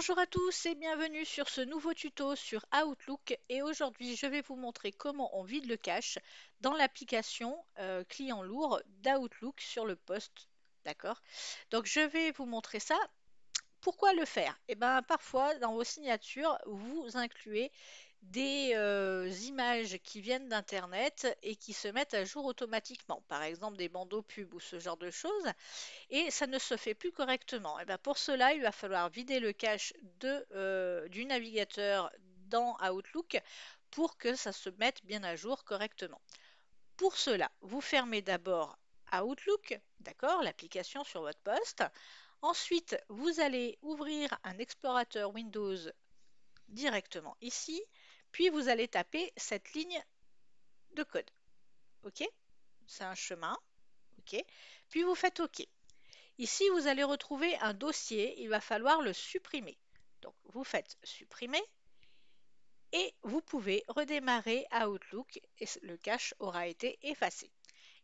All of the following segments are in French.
Bonjour à tous et bienvenue sur ce nouveau tuto sur Outlook et aujourd'hui je vais vous montrer comment on vide le cache dans l'application euh, client lourd d'Outlook sur le poste d'accord donc je vais vous montrer ça pourquoi le faire Eh bien, parfois, dans vos signatures, vous incluez des euh, images qui viennent d'Internet et qui se mettent à jour automatiquement, par exemple des bandeaux pubs ou ce genre de choses, et ça ne se fait plus correctement. Et eh bien pour cela, il va falloir vider le cache euh, du navigateur dans Outlook pour que ça se mette bien à jour correctement. Pour cela, vous fermez d'abord Outlook, d'accord, l'application sur votre poste. Ensuite, vous allez ouvrir un explorateur Windows directement ici, puis vous allez taper cette ligne de code. OK C'est un chemin. OK Puis vous faites OK. Ici, vous allez retrouver un dossier, il va falloir le supprimer. Donc, vous faites supprimer et vous pouvez redémarrer à Outlook et le cache aura été effacé.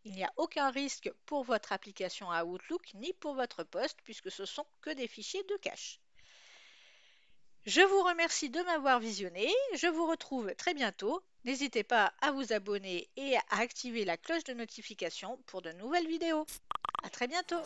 Il n'y a aucun risque pour votre application à Outlook ni pour votre poste puisque ce sont que des fichiers de cache. Je vous remercie de m'avoir visionné, je vous retrouve très bientôt. N'hésitez pas à vous abonner et à activer la cloche de notification pour de nouvelles vidéos. A très bientôt